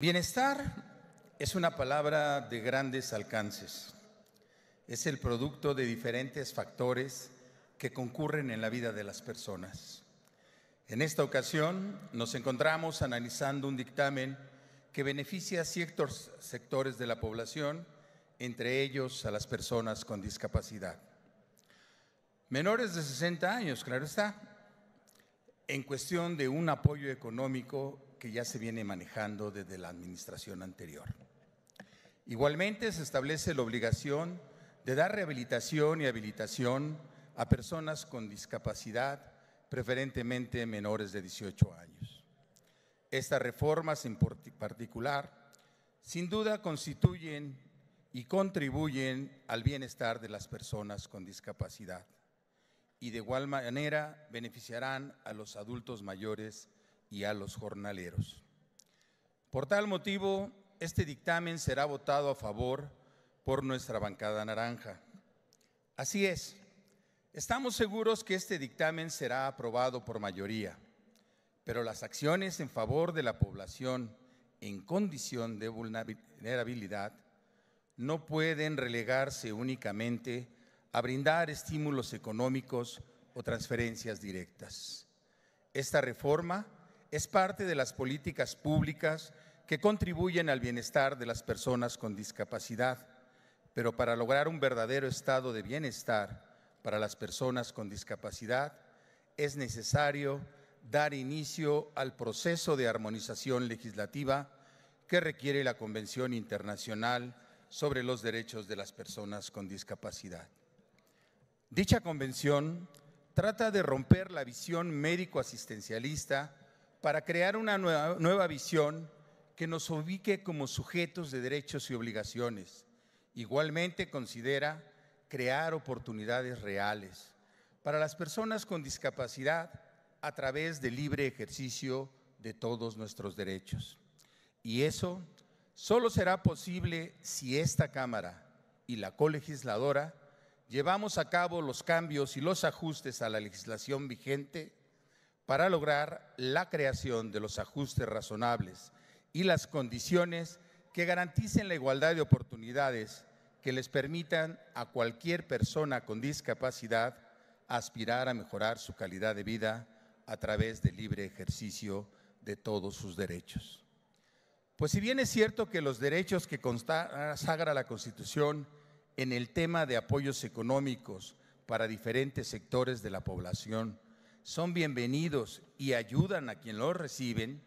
Bienestar es una palabra de grandes alcances. Es el producto de diferentes factores que concurren en la vida de las personas. En esta ocasión nos encontramos analizando un dictamen que beneficia a ciertos sectores de la población, entre ellos a las personas con discapacidad. Menores de 60 años, claro está, en cuestión de un apoyo económico que ya se viene manejando desde la administración anterior. Igualmente se establece la obligación de dar rehabilitación y habilitación a personas con discapacidad, preferentemente menores de 18 años. Estas reformas en particular sin duda constituyen y contribuyen al bienestar de las personas con discapacidad y de igual manera beneficiarán a los adultos mayores y a los jornaleros. Por tal motivo, este dictamen será votado a favor por nuestra bancada naranja. Así es, estamos seguros que este dictamen será aprobado por mayoría, pero las acciones en favor de la población en condición de vulnerabilidad no pueden relegarse únicamente a brindar estímulos económicos o transferencias directas. Esta reforma es parte de las políticas públicas que contribuyen al bienestar de las personas con discapacidad, pero para lograr un verdadero estado de bienestar para las personas con discapacidad es necesario dar inicio al proceso de armonización legislativa que requiere la Convención Internacional sobre los Derechos de las Personas con Discapacidad. Dicha convención trata de romper la visión médico-asistencialista para crear una nueva, visión que nos ubique como sujetos de derechos y obligaciones. Igualmente considera crear oportunidades reales para las personas con discapacidad a través del libre ejercicio de todos nuestros derechos. Y eso solo será posible si esta Cámara y la colegisladora llevamos a cabo los cambios y los ajustes a la legislación vigente para lograr la creación de los ajustes razonables y las condiciones que garanticen la igualdad de oportunidades que les permitan a cualquier persona con discapacidad aspirar a mejorar su calidad de vida a través del libre ejercicio de todos sus derechos. Pues si bien es cierto que los derechos que consagra la Constitución en el tema de apoyos económicos para diferentes sectores de la población son bienvenidos y ayudan a quien los reciben,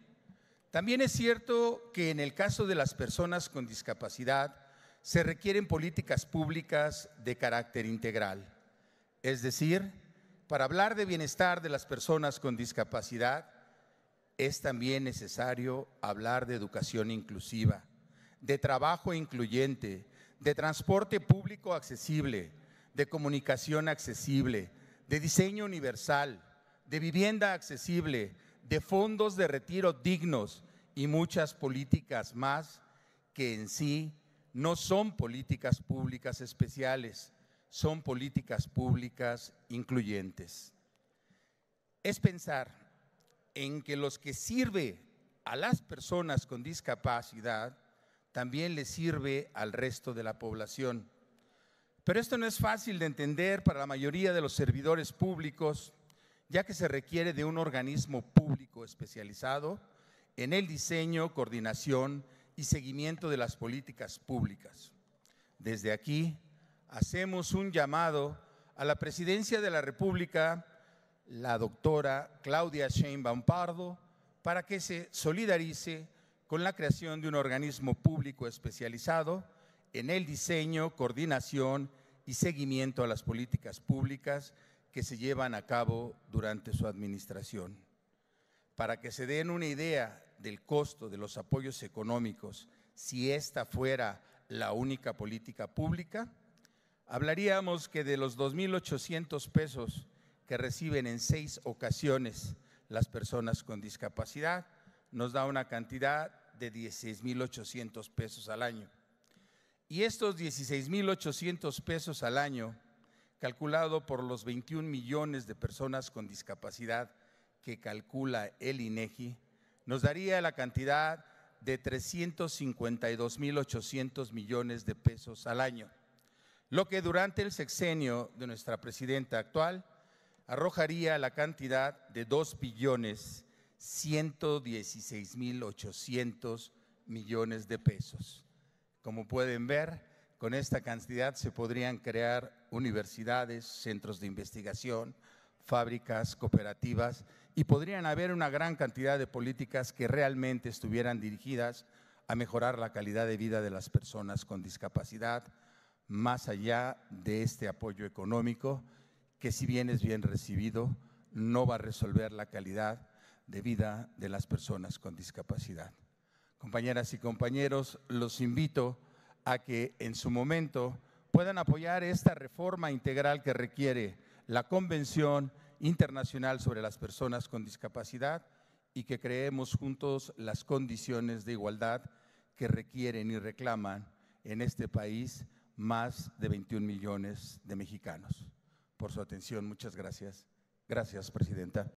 también es cierto que en el caso de las personas con discapacidad se requieren políticas públicas de carácter integral. Es decir, para hablar de bienestar de las personas con discapacidad, es también necesario hablar de educación inclusiva, de trabajo incluyente, de transporte público accesible, de comunicación accesible, de diseño universal, de vivienda accesible, de fondos de retiro dignos y muchas políticas más que en sí no son políticas públicas especiales, son políticas públicas incluyentes. Es pensar en que los que sirve a las personas con discapacidad también les sirve al resto de la población. Pero esto no es fácil de entender para la mayoría de los servidores públicos ya que se requiere de un organismo público especializado en el diseño, coordinación y seguimiento de las políticas públicas. Desde aquí hacemos un llamado a la Presidencia de la República, la doctora Claudia Sheinbaum Pardo, para que se solidarice con la creación de un organismo público especializado en el diseño, coordinación y seguimiento a las políticas públicas que se llevan a cabo durante su administración. Para que se den una idea del costo de los apoyos económicos, si esta fuera la única política pública, hablaríamos que de los 2.800 pesos que reciben en seis ocasiones las personas con discapacidad, nos da una cantidad de 16.800 pesos al año. Y estos 16.800 pesos al año calculado por los 21 millones de personas con discapacidad que calcula el INEGI, nos daría la cantidad de 352.800 millones de pesos al año, lo que durante el sexenio de nuestra presidenta actual arrojaría la cantidad de 2 billones 116.800 millones de pesos. Como pueden ver, con esta cantidad se podrían crear universidades, centros de investigación, fábricas, cooperativas, y podrían haber una gran cantidad de políticas que realmente estuvieran dirigidas a mejorar la calidad de vida de las personas con discapacidad, más allá de este apoyo económico, que si bien es bien recibido, no va a resolver la calidad de vida de las personas con discapacidad. Compañeras y compañeros, los invito a que en su momento puedan apoyar esta reforma integral que requiere la Convención Internacional sobre las Personas con Discapacidad y que creemos juntos las condiciones de igualdad que requieren y reclaman en este país más de 21 millones de mexicanos. Por su atención, muchas gracias. Gracias, Presidenta.